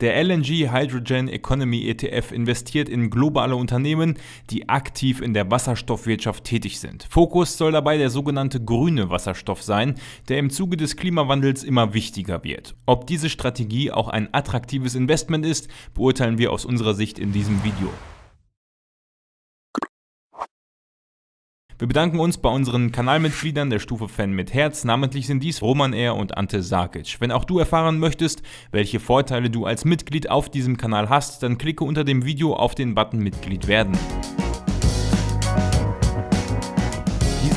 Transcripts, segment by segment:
Der LNG Hydrogen Economy ETF investiert in globale Unternehmen, die aktiv in der Wasserstoffwirtschaft tätig sind. Fokus soll dabei der sogenannte grüne Wasserstoff sein, der im Zuge des Klimawandels immer wichtiger wird. Ob diese Strategie auch ein attraktives Investment ist, beurteilen wir aus unserer Sicht in diesem Video. Wir bedanken uns bei unseren Kanalmitgliedern der Stufe Fan mit Herz, namentlich sind dies Roman Air und Ante Sarkic. Wenn auch du erfahren möchtest, welche Vorteile du als Mitglied auf diesem Kanal hast, dann klicke unter dem Video auf den Button Mitglied werden.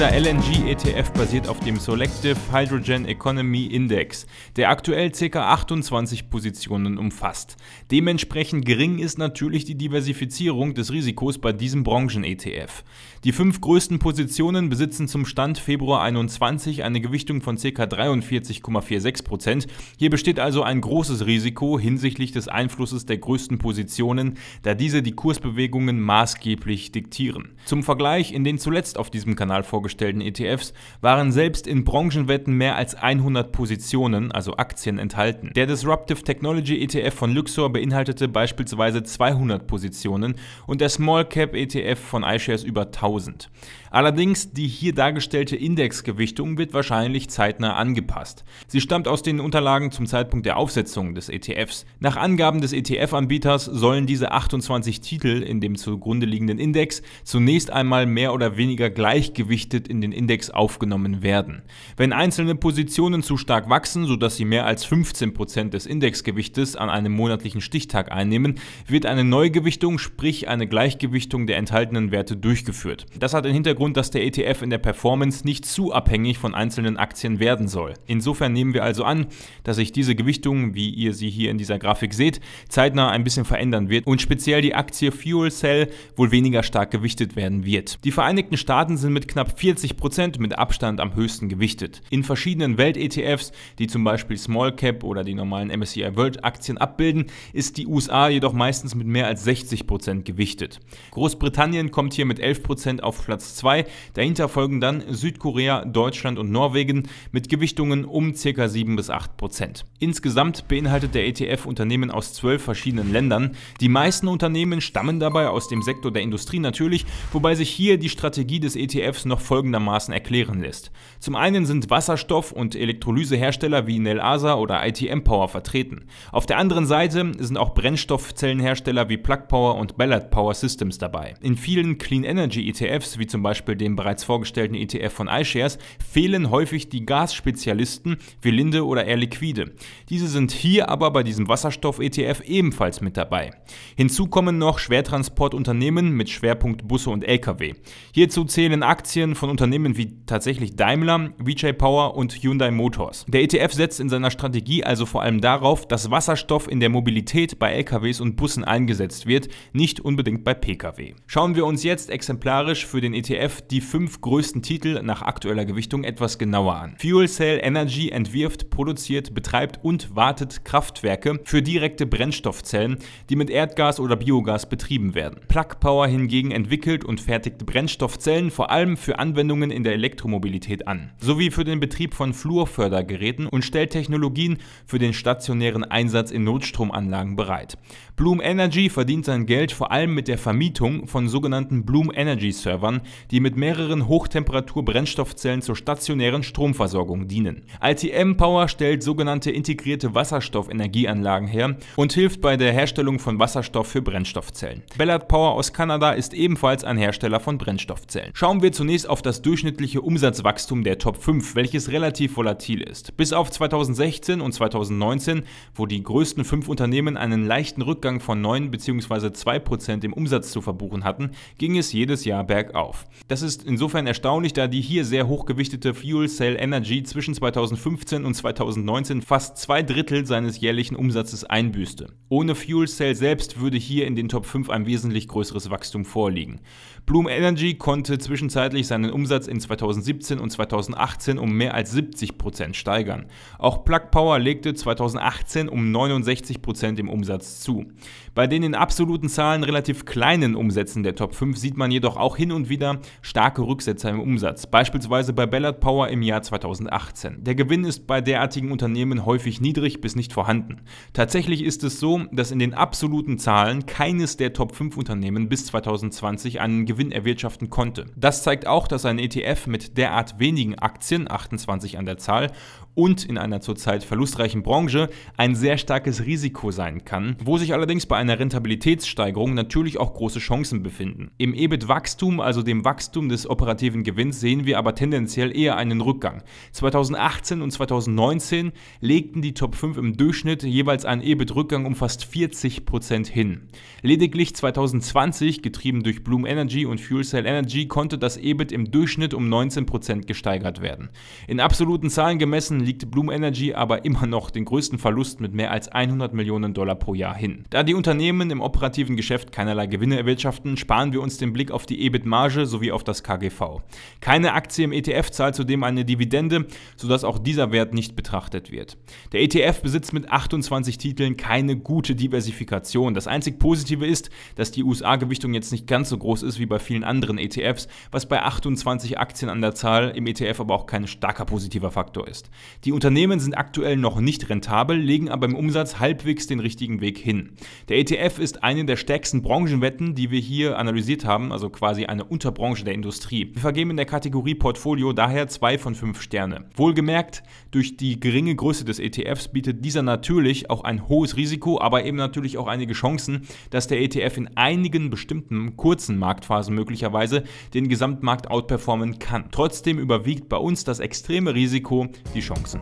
Dieser LNG-ETF basiert auf dem Selective Hydrogen Economy Index, der aktuell ca. 28 Positionen umfasst. Dementsprechend gering ist natürlich die Diversifizierung des Risikos bei diesem Branchen-ETF. Die fünf größten Positionen besitzen zum Stand Februar 21 eine Gewichtung von ca. 43,46%. Hier besteht also ein großes Risiko hinsichtlich des Einflusses der größten Positionen, da diese die Kursbewegungen maßgeblich diktieren. Zum Vergleich, in den zuletzt auf diesem Kanal vorgestellten vorgestellten ETFs waren selbst in Branchenwetten mehr als 100 Positionen, also Aktien, enthalten. Der Disruptive Technology ETF von Luxor beinhaltete beispielsweise 200 Positionen und der Small Cap ETF von iShares über 1000. Allerdings, die hier dargestellte Indexgewichtung wird wahrscheinlich zeitnah angepasst. Sie stammt aus den Unterlagen zum Zeitpunkt der Aufsetzung des ETFs. Nach Angaben des ETF-Anbieters sollen diese 28 Titel in dem zugrunde liegenden Index zunächst einmal mehr oder weniger gleichgewichtet in den Index aufgenommen werden. Wenn einzelne Positionen zu stark wachsen, sodass sie mehr als 15% des Indexgewichtes an einem monatlichen Stichtag einnehmen, wird eine Neugewichtung, sprich eine Gleichgewichtung der enthaltenen Werte durchgeführt. Das hat den Hintergrund, Grund, dass der ETF in der Performance nicht zu abhängig von einzelnen Aktien werden soll. Insofern nehmen wir also an, dass sich diese Gewichtung, wie ihr sie hier in dieser Grafik seht, zeitnah ein bisschen verändern wird und speziell die Aktie Fuel Cell wohl weniger stark gewichtet werden wird. Die Vereinigten Staaten sind mit knapp 40% mit Abstand am höchsten gewichtet. In verschiedenen Welt-ETFs, die zum Beispiel Small Cap oder die normalen MSCI World Aktien abbilden, ist die USA jedoch meistens mit mehr als 60% gewichtet. Großbritannien kommt hier mit 11% auf Platz 2 dabei. Dahinter folgen dann Südkorea, Deutschland und Norwegen mit Gewichtungen um ca. 7 bis 8 Prozent. Insgesamt beinhaltet der ETF Unternehmen aus zwölf verschiedenen Ländern. Die meisten Unternehmen stammen dabei aus dem Sektor der Industrie natürlich, wobei sich hier die Strategie des ETFs noch folgendermaßen erklären lässt. Zum einen sind Wasserstoff- und Elektrolysehersteller wie Nelasa oder ITM Power vertreten. Auf der anderen Seite sind auch Brennstoffzellenhersteller wie Plug Power und Ballard Power Systems dabei. In vielen Clean Energy ETFs wie zum Beispiel Beispiel dem bereits vorgestellten ETF von iShares, fehlen häufig die Gasspezialisten wie Linde oder Air Liquide. Diese sind hier aber bei diesem Wasserstoff-ETF ebenfalls mit dabei. Hinzu kommen noch Schwertransportunternehmen mit Schwerpunkt Busse und Lkw. Hierzu zählen Aktien von Unternehmen wie tatsächlich Daimler, VJ Power und Hyundai Motors. Der ETF setzt in seiner Strategie also vor allem darauf, dass Wasserstoff in der Mobilität bei LKWs und Bussen eingesetzt wird, nicht unbedingt bei Pkw. Schauen wir uns jetzt exemplarisch für den ETF ETF die fünf größten Titel nach aktueller Gewichtung etwas genauer an. Fuel Cell Energy entwirft, produziert, betreibt und wartet Kraftwerke für direkte Brennstoffzellen, die mit Erdgas oder Biogas betrieben werden. Plug Power hingegen entwickelt und fertigt Brennstoffzellen vor allem für Anwendungen in der Elektromobilität an, sowie für den Betrieb von Flurfördergeräten und stellt Technologien für den stationären Einsatz in Notstromanlagen bereit. Bloom Energy verdient sein Geld vor allem mit der Vermietung von sogenannten Bloom Energy Servern, die mit mehreren Hochtemperatur-Brennstoffzellen zur stationären Stromversorgung dienen. ITM Power stellt sogenannte integrierte Wasserstoffenergieanlagen her und hilft bei der Herstellung von Wasserstoff für Brennstoffzellen. Ballard Power aus Kanada ist ebenfalls ein Hersteller von Brennstoffzellen. Schauen wir zunächst auf das durchschnittliche Umsatzwachstum der Top 5, welches relativ volatil ist. Bis auf 2016 und 2019, wo die größten fünf Unternehmen einen leichten Rückgang Rückgang von 9 bzw. 2% im Umsatz zu verbuchen hatten, ging es jedes Jahr bergauf. Das ist insofern erstaunlich, da die hier sehr hochgewichtete Fuel Cell Energy zwischen 2015 und 2019 fast zwei Drittel seines jährlichen Umsatzes einbüßte. Ohne Fuel Cell selbst würde hier in den Top 5 ein wesentlich größeres Wachstum vorliegen. Bloom Energy konnte zwischenzeitlich seinen Umsatz in 2017 und 2018 um mehr als 70 steigern. Auch Plug Power legte 2018 um 69 im Umsatz zu. Bei den in absoluten Zahlen relativ kleinen Umsätzen der Top 5 sieht man jedoch auch hin und wieder starke Rücksetzer im Umsatz, beispielsweise bei Ballard Power im Jahr 2018. Der Gewinn ist bei derartigen Unternehmen häufig niedrig bis nicht vorhanden. Tatsächlich ist es so, dass in den absoluten Zahlen keines der Top 5 Unternehmen bis 2020 einen Gewinn erwirtschaften konnte. Das zeigt auch, dass ein ETF mit derart wenigen Aktien, 28 an der Zahl, und in einer zurzeit verlustreichen Branche ein sehr starkes Risiko sein kann, wo sich allerdings bei einer Rentabilitätssteigerung natürlich auch große Chancen befinden. Im EBIT-Wachstum, also dem Wachstum des operativen Gewinns, sehen wir aber tendenziell eher einen Rückgang. 2018 und 2019 legten die Top 5 im Durchschnitt jeweils einen EBIT-Rückgang um fast 40% hin. Lediglich 2020, getrieben durch Bloom Energy und Fuel Cell Energy, konnte das EBIT im Durchschnitt um 19% gesteigert werden. In absoluten Zahlen gemessen liegt Bloom Energy aber immer noch den größten Verlust mit mehr als 100 Millionen Dollar pro Jahr hin. Da die Unternehmen im operativen Geschäft keinerlei Gewinne erwirtschaften, sparen wir uns den Blick auf die EBIT-Marge sowie auf das KGV. Keine Aktie im ETF zahlt zudem eine Dividende, sodass auch dieser Wert nicht betrachtet wird. Der ETF besitzt mit 28 Titeln keine gute Diversifikation. Das einzig Positive ist, dass die USA-Gewichtung jetzt nicht ganz so groß ist wie bei vielen anderen ETFs, was bei 28 Aktien an der Zahl im ETF aber auch kein starker positiver Faktor ist. Die Unternehmen sind aktuell noch nicht rentabel, legen aber im Umsatz halbwegs den richtigen Weg hin. Der ETF ist eine der stärksten Branchenwetten, die wir hier analysiert haben, also quasi eine Unterbranche der Industrie. Wir vergeben in der Kategorie Portfolio daher zwei von fünf Sterne. Wohlgemerkt, durch die geringe Größe des ETFs bietet dieser natürlich auch ein hohes Risiko, aber eben natürlich auch einige Chancen, dass der ETF in einigen bestimmten kurzen Marktphasen möglicherweise den Gesamtmarkt outperformen kann. Trotzdem überwiegt bei uns das extreme Risiko die Chance. Джексон.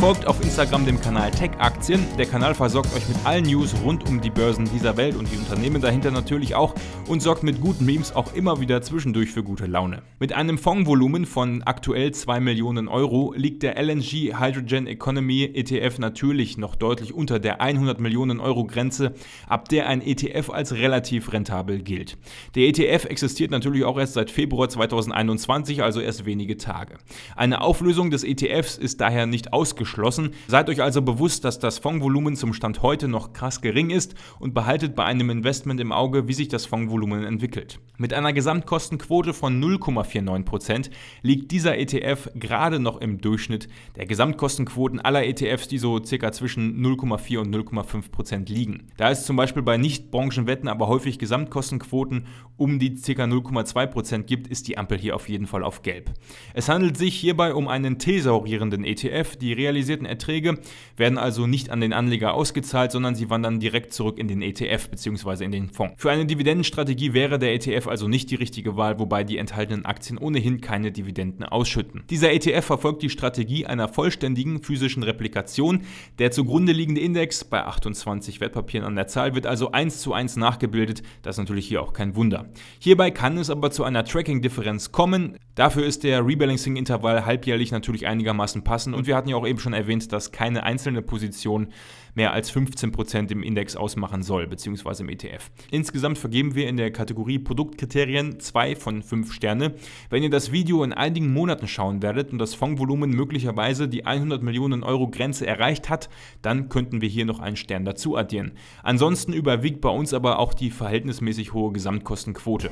Folgt auf Instagram dem Kanal Tech Aktien. Der Kanal versorgt euch mit allen News rund um die Börsen dieser Welt und die Unternehmen dahinter natürlich auch und sorgt mit guten Memes auch immer wieder zwischendurch für gute Laune. Mit einem Fondsvolumen von aktuell 2 Millionen Euro liegt der LNG Hydrogen Economy ETF natürlich noch deutlich unter der 100 Millionen Euro Grenze, ab der ein ETF als relativ rentabel gilt. Der ETF existiert natürlich auch erst seit Februar 2021, also erst wenige Tage. Eine Auflösung des ETFs ist daher nicht ausgeschlossen geschlossen. Seid euch also bewusst, dass das Fondsvolumen zum Stand heute noch krass gering ist und behaltet bei einem Investment im Auge, wie sich das Fondsvolumen entwickelt. Mit einer Gesamtkostenquote von 0,49% liegt dieser ETF gerade noch im Durchschnitt der Gesamtkostenquoten aller ETFs, die so circa zwischen 0,4 und 0,5% liegen. Da es zum Beispiel bei Nicht-Branchenwetten aber häufig Gesamtkostenquoten um die circa 0,2% gibt, ist die Ampel hier auf jeden Fall auf Gelb. Es handelt sich hierbei um einen thesaurierenden ETF, die Realität kapitalisierten Erträge werden also nicht an den Anleger ausgezahlt, sondern sie wandern direkt zurück in den ETF bzw. in den Fonds. Für eine Dividendenstrategie wäre der ETF also nicht die richtige Wahl, wobei die enthaltenen Aktien ohnehin keine Dividenden ausschütten. Dieser ETF verfolgt die Strategie einer vollständigen physischen Replikation. Der zugrunde liegende Index bei 28 Wertpapieren an der Zahl wird also 1 zu 1 nachgebildet. Das ist natürlich hier auch kein Wunder. Hierbei kann es aber zu einer Tracking-Differenz kommen. Dafür ist der Rebalancing-Intervall halbjährlich natürlich einigermaßen passend und wir hatten ja auch eben schon schon erwähnt, dass keine einzelne Position mehr als 15% im Index ausmachen soll, beziehungsweise im ETF. Insgesamt vergeben wir in der Kategorie Produktkriterien 2 von 5 Sterne. Wenn ihr das Video in einigen Monaten schauen werdet und das Fondsvolumen möglicherweise die 100 Millionen Euro Grenze erreicht hat, dann könnten wir hier noch einen Stern dazu addieren. Ansonsten überwiegt bei uns aber auch die verhältnismäßig hohe Gesamtkostenquote.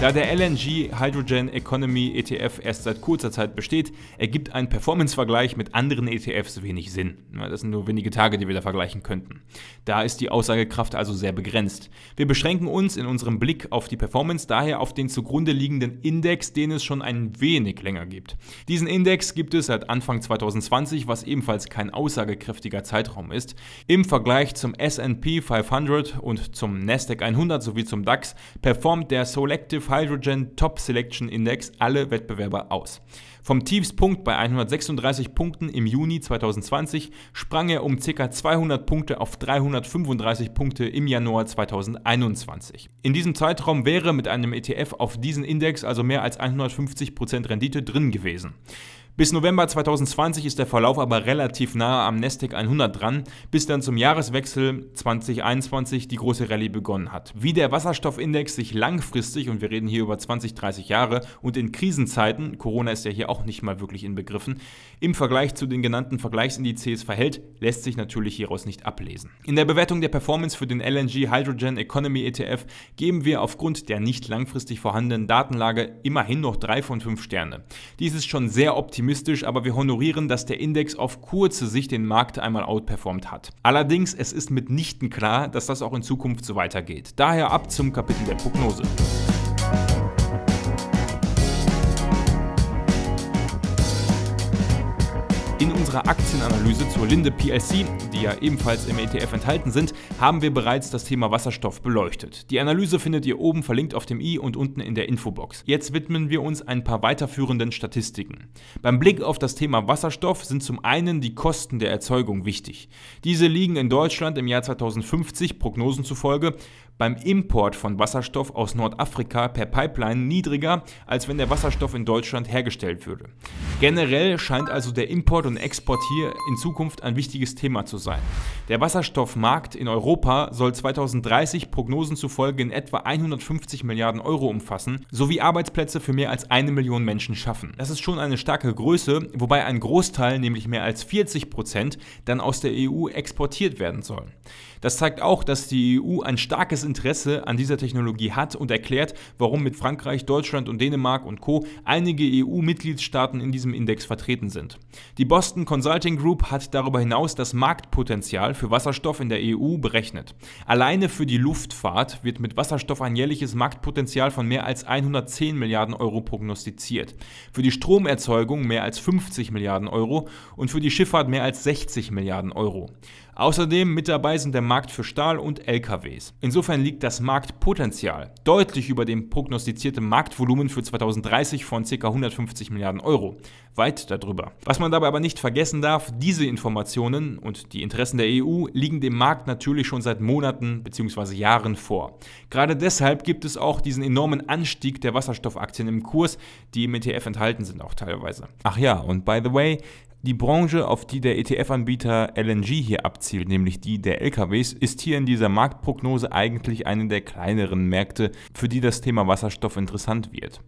Da der LNG Hydrogen Economy ETF erst seit kurzer Zeit besteht, ergibt ein Performance-Vergleich mit anderen ETFs wenig Sinn. Das sind nur wenige Tage, die wir da vergleichen könnten. Da ist die Aussagekraft also sehr begrenzt. Wir beschränken uns in unserem Blick auf die Performance daher auf den zugrunde liegenden Index, den es schon ein wenig länger gibt. Diesen Index gibt es seit Anfang 2020, was ebenfalls kein aussagekräftiger Zeitraum ist. Im Vergleich zum S&P 500 und zum Nasdaq 100 sowie zum DAX performt der Selective Hydrogen Top Selection Index alle Wettbewerber aus. Vom Tiefspunkt bei 136 Punkten im Juni 2020 sprang er um ca. 200 Punkte auf 335 Punkte im Januar 2021. In diesem Zeitraum wäre mit einem ETF auf diesen Index also mehr als 150% Rendite drin gewesen. Bis November 2020 ist der Verlauf aber relativ nahe am Nasdaq 100 dran, bis dann zum Jahreswechsel 2021 die große Rallye begonnen hat. Wie der Wasserstoffindex sich langfristig, und wir reden hier über 20, 30 Jahre, und in Krisenzeiten, Corona ist ja hier auch nicht mal wirklich inbegriffen, im Vergleich zu den genannten Vergleichsindizes verhält, lässt sich natürlich hieraus nicht ablesen. In der Bewertung der Performance für den LNG Hydrogen Economy ETF geben wir aufgrund der nicht langfristig vorhandenen Datenlage immerhin noch 3 von 5 Sterne. Dies ist schon sehr optimistisch optimistisch, aber wir honorieren, dass der Index auf kurze Sicht den Markt einmal outperformt hat. Allerdings, es ist mitnichten klar, dass das auch in Zukunft so weitergeht. Daher ab zum Kapitel der Prognose. In unserer Aktienanalyse zur Linde PLC, die ja ebenfalls im ETF enthalten sind, haben wir bereits das Thema Wasserstoff beleuchtet. Die Analyse findet ihr oben verlinkt auf dem i und unten in der Infobox. Jetzt widmen wir uns ein paar weiterführenden Statistiken. Beim Blick auf das Thema Wasserstoff sind zum einen die Kosten der Erzeugung wichtig. Diese liegen in Deutschland im Jahr 2050 Prognosen zufolge beim Import von Wasserstoff aus Nordafrika per Pipeline niedriger, als wenn der Wasserstoff in Deutschland hergestellt würde. Generell scheint also der Import und Export hier in Zukunft ein wichtiges Thema zu sein. Der Wasserstoffmarkt in Europa soll 2030 Prognosen zufolge in etwa 150 Milliarden Euro umfassen, sowie Arbeitsplätze für mehr als eine Million Menschen schaffen. Das ist schon eine starke Größe, wobei ein Großteil, nämlich mehr als 40 Prozent, dann aus der EU exportiert werden sollen. Das zeigt auch, dass die EU ein starkes Interesse an dieser Technologie hat und erklärt, warum mit Frankreich, Deutschland und Dänemark und Co. einige EU-Mitgliedstaaten in diesem Index vertreten sind. Die Boston Consulting Group hat darüber hinaus das Marktpotenzial für Wasserstoff in der EU berechnet. Alleine für die Luftfahrt wird mit Wasserstoff ein jährliches Marktpotenzial von mehr als 110 Milliarden Euro prognostiziert, für die Stromerzeugung mehr als 50 Milliarden Euro und für die Schifffahrt mehr als 60 Milliarden Euro. Außerdem mit dabei sind der Markt für Stahl und LKWs. Insofern liegt das Marktpotenzial deutlich über dem prognostizierten Marktvolumen für 2030 von ca. 150 Milliarden Euro, weit darüber. Was man dabei aber nicht vergessen darf, diese Informationen und die Interessen der EU liegen dem Markt natürlich schon seit Monaten bzw. Jahren vor. Gerade deshalb gibt es auch diesen enormen Anstieg der Wasserstoffaktien im Kurs, die im ETF enthalten sind auch teilweise. Ach ja, und by the way, die Branche, auf die der ETF-Anbieter LNG hier abzielt, nämlich die der LKWs, ist hier in dieser Marktprognose eigentlich eine der kleineren Märkte, für die das Thema Wasserstoff interessant wird.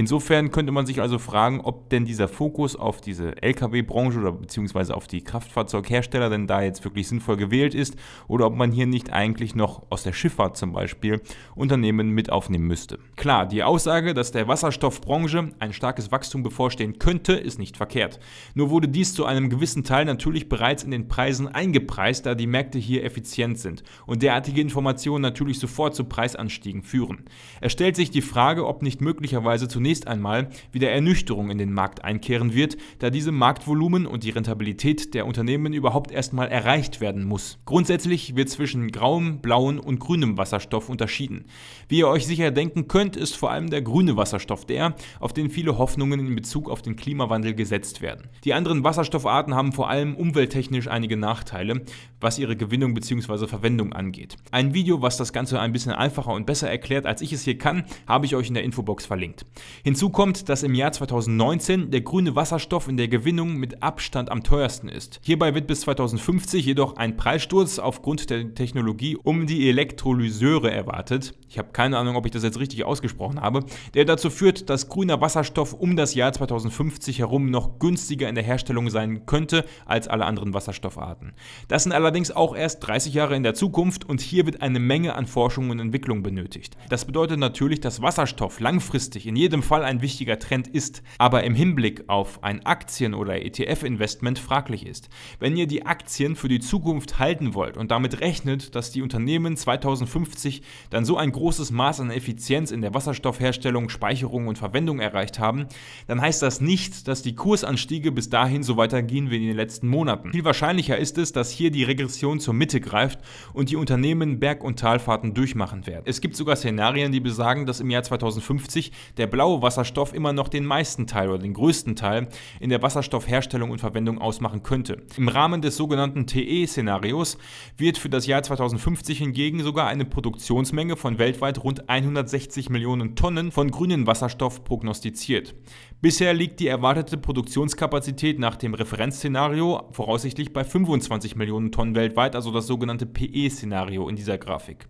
Insofern könnte man sich also fragen, ob denn dieser Fokus auf diese Lkw-Branche oder beziehungsweise auf die Kraftfahrzeughersteller denn da jetzt wirklich sinnvoll gewählt ist oder ob man hier nicht eigentlich noch aus der Schifffahrt zum Beispiel Unternehmen mit aufnehmen müsste. Klar, die Aussage, dass der Wasserstoffbranche ein starkes Wachstum bevorstehen könnte, ist nicht verkehrt. Nur wurde dies zu einem gewissen Teil natürlich bereits in den Preisen eingepreist, da die Märkte hier effizient sind und derartige Informationen natürlich sofort zu Preisanstiegen führen. Es stellt sich die Frage, ob nicht möglicherweise zunächst zunächst einmal wieder Ernüchterung in den Markt einkehren wird, da diese Marktvolumen und die Rentabilität der Unternehmen überhaupt erstmal erreicht werden muss. Grundsätzlich wird zwischen grauem, blauem und grünem Wasserstoff unterschieden. Wie ihr euch sicher denken könnt, ist vor allem der grüne Wasserstoff der, auf den viele Hoffnungen in Bezug auf den Klimawandel gesetzt werden. Die anderen Wasserstoffarten haben vor allem umwelttechnisch einige Nachteile, was ihre Gewinnung bzw. Verwendung angeht. Ein Video, was das Ganze ein bisschen einfacher und besser erklärt, als ich es hier kann, habe ich euch in der Infobox verlinkt. Hinzu kommt, dass im Jahr 2019 der grüne Wasserstoff in der Gewinnung mit Abstand am teuersten ist. Hierbei wird bis 2050 jedoch ein Preissturz aufgrund der Technologie um die Elektrolyseure erwartet. Ich habe keine Ahnung, ob ich das jetzt richtig ausgesprochen habe, der dazu führt, dass grüner Wasserstoff um das Jahr 2050 herum noch günstiger in der Herstellung sein könnte als alle anderen Wasserstoffarten. Das sind allerdings allerdings auch erst 30 Jahre in der Zukunft und hier wird eine Menge an Forschung und Entwicklung benötigt. Das bedeutet natürlich, dass Wasserstoff langfristig in jedem Fall ein wichtiger Trend ist, aber im Hinblick auf ein Aktien- oder ETF-Investment fraglich ist. Wenn ihr die Aktien für die Zukunft halten wollt und damit rechnet, dass die Unternehmen 2050 dann so ein großes Maß an Effizienz in der Wasserstoffherstellung, Speicherung und Verwendung erreicht haben, dann heißt das nicht, dass die Kursanstiege bis dahin so weitergehen wie in den letzten Monaten. Viel wahrscheinlicher ist es, dass hier die Regulierung Regression zur Mitte greift und die Unternehmen Berg- und Talfahrten durchmachen werden. Es gibt sogar Szenarien, die besagen, dass im Jahr 2050 der blaue Wasserstoff immer noch den meisten Teil oder den größten Teil in der Wasserstoffherstellung und Verwendung ausmachen könnte. Im Rahmen des sogenannten TE-Szenarios wird für das Jahr 2050 hingegen sogar eine Produktionsmenge von weltweit rund 160 Millionen Tonnen von grünen Wasserstoff prognostiziert. Bisher liegt die erwartete Produktionskapazität nach dem Referenzszenario voraussichtlich bei 25 Millionen Tonnen weltweit, also das sogenannte PE-Szenario in dieser Grafik.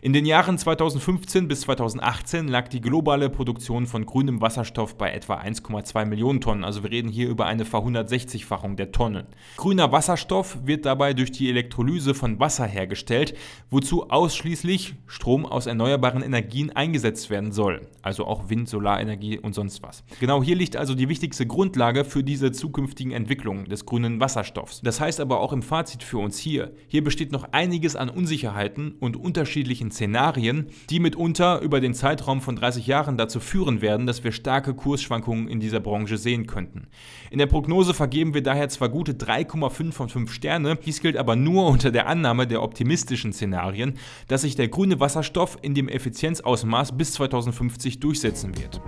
In den Jahren 2015 bis 2018 lag die globale Produktion von grünem Wasserstoff bei etwa 1,2 Millionen Tonnen, also wir reden hier über eine Ver-160-fachung der Tonnen. Grüner Wasserstoff wird dabei durch die Elektrolyse von Wasser hergestellt, wozu ausschließlich Strom aus erneuerbaren Energien eingesetzt werden soll, also auch Wind, Solarenergie und sonst was. Genau hier liegt also die wichtigste Grundlage für diese zukünftigen Entwicklungen des grünen Wasserstoffs. Das heißt aber auch im Fazit für uns hier, hier besteht noch einiges an Unsicherheiten und unterschiedlichen Szenarien, die mitunter über den Zeitraum von 30 Jahren dazu führen werden, dass wir starke Kursschwankungen in dieser Branche sehen könnten. In der Prognose vergeben wir daher zwar gute 3,5 von 5 Sterne, dies gilt aber nur unter der Annahme der optimistischen Szenarien, dass sich der grüne Wasserstoff in dem Effizienzausmaß bis 2050 durchsetzen wird.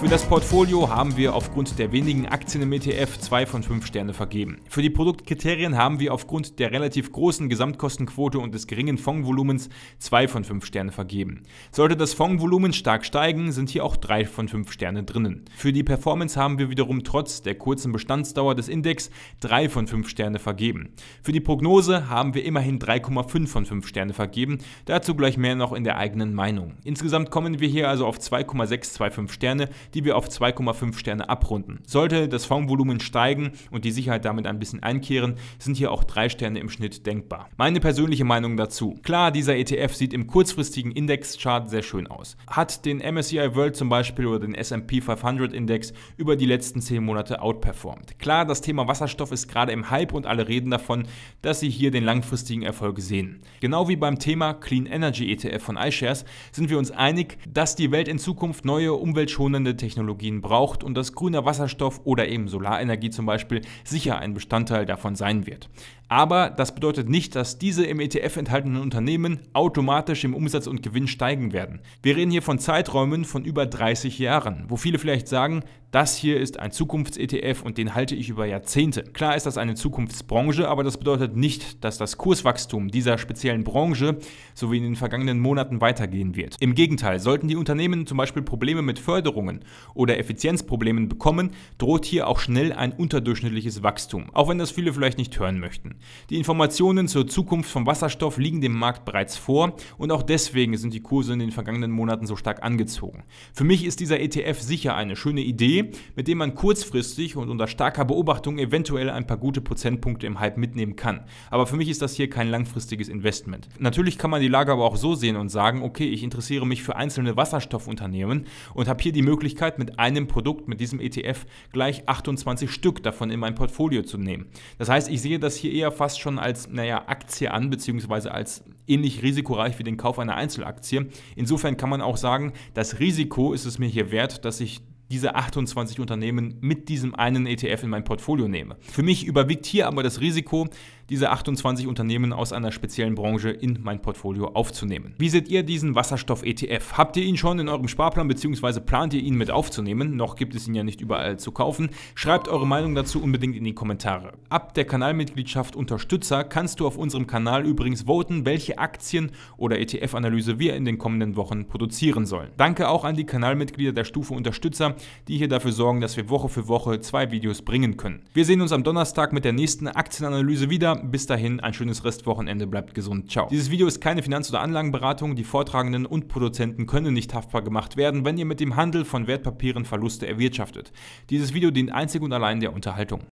Für das Portfolio haben wir aufgrund der wenigen Aktien im ETF 2 von 5 Sterne vergeben. Für die Produktkriterien haben wir aufgrund der relativ großen Gesamtkostenquote und des geringen Fondsvolumens 2 von 5 Sterne vergeben. Sollte das Fondsvolumen stark steigen, sind hier auch 3 von 5 Sterne drinnen. Für die Performance haben wir wiederum trotz der kurzen Bestandsdauer des Index 3 von 5 Sterne vergeben. Für die Prognose haben wir immerhin 3,5 von 5 Sterne vergeben, dazu gleich mehr noch in der eigenen Meinung. Insgesamt kommen wir hier also auf 2,625 Sterne, die wir auf 2,5 Sterne abrunden. Sollte das Fondsvolumen steigen und die Sicherheit damit ein bisschen einkehren, sind hier auch 3 Sterne im Schnitt denkbar. Meine persönliche Meinung dazu. Klar, dieser ETF sieht im kurzfristigen Indexchart sehr schön aus. Hat den MSCI World zum Beispiel oder den S&P 500 Index über die letzten 10 Monate outperformed. Klar, das Thema Wasserstoff ist gerade im Hype und alle reden davon, dass sie hier den langfristigen Erfolg sehen. Genau wie beim Thema Clean Energy ETF von iShares sind wir uns einig, dass die Welt in Zukunft neue umweltschonende Technologien braucht und dass grüner Wasserstoff oder eben Solarenergie zum Beispiel sicher ein Bestandteil davon sein wird. Aber das bedeutet nicht, dass diese im ETF enthaltenen Unternehmen automatisch im Umsatz und Gewinn steigen werden. Wir reden hier von Zeiträumen von über 30 Jahren, wo viele vielleicht sagen, das hier ist ein Zukunfts-ETF und den halte ich über Jahrzehnte. Klar ist das eine Zukunftsbranche, aber das bedeutet nicht, dass das Kurswachstum dieser speziellen Branche so wie in den vergangenen Monaten weitergehen wird. Im Gegenteil, sollten die Unternehmen zum Beispiel Probleme mit Förderungen oder Effizienzproblemen bekommen, droht hier auch schnell ein unterdurchschnittliches Wachstum, auch wenn das viele vielleicht nicht hören möchten. Die Informationen zur Zukunft von Wasserstoff liegen dem Markt bereits vor und auch deswegen sind die Kurse in den vergangenen Monaten so stark angezogen. Für mich ist dieser ETF sicher eine schöne Idee, mit dem man kurzfristig und unter starker Beobachtung eventuell ein paar gute Prozentpunkte im Hype mitnehmen kann. Aber für mich ist das hier kein langfristiges Investment. Natürlich kann man die Lage aber auch so sehen und sagen, okay, ich interessiere mich für einzelne Wasserstoffunternehmen und habe hier die Möglichkeit, mit einem Produkt, mit diesem ETF, gleich 28 Stück davon in mein Portfolio zu nehmen. Das heißt, ich sehe das hier eher ja fast schon als naja, Aktie an, beziehungsweise als ähnlich risikoreich wie den Kauf einer Einzelaktie. Insofern kann man auch sagen, das Risiko ist es mir hier wert, dass ich diese 28 Unternehmen mit diesem einen ETF in mein Portfolio nehme. Für mich überwiegt hier aber das Risiko, diese 28 Unternehmen aus einer speziellen Branche in mein Portfolio aufzunehmen. Wie seht ihr diesen Wasserstoff-ETF? Habt ihr ihn schon in eurem Sparplan bzw. plant ihr ihn mit aufzunehmen? Noch gibt es ihn ja nicht überall zu kaufen. Schreibt eure Meinung dazu unbedingt in die Kommentare. Ab der Kanalmitgliedschaft Unterstützer kannst du auf unserem Kanal übrigens voten, welche Aktien oder ETF-Analyse wir in den kommenden Wochen produzieren sollen. Danke auch an die Kanalmitglieder der Stufe Unterstützer, die hier dafür sorgen, dass wir Woche für Woche zwei Videos bringen können. Wir sehen uns am Donnerstag mit der nächsten Aktienanalyse wieder. Bis dahin ein schönes Restwochenende, bleibt gesund, ciao. Dieses Video ist keine Finanz- oder Anlagenberatung, die Vortragenden und Produzenten können nicht haftbar gemacht werden, wenn ihr mit dem Handel von Wertpapieren Verluste erwirtschaftet. Dieses Video dient einzig und allein der Unterhaltung.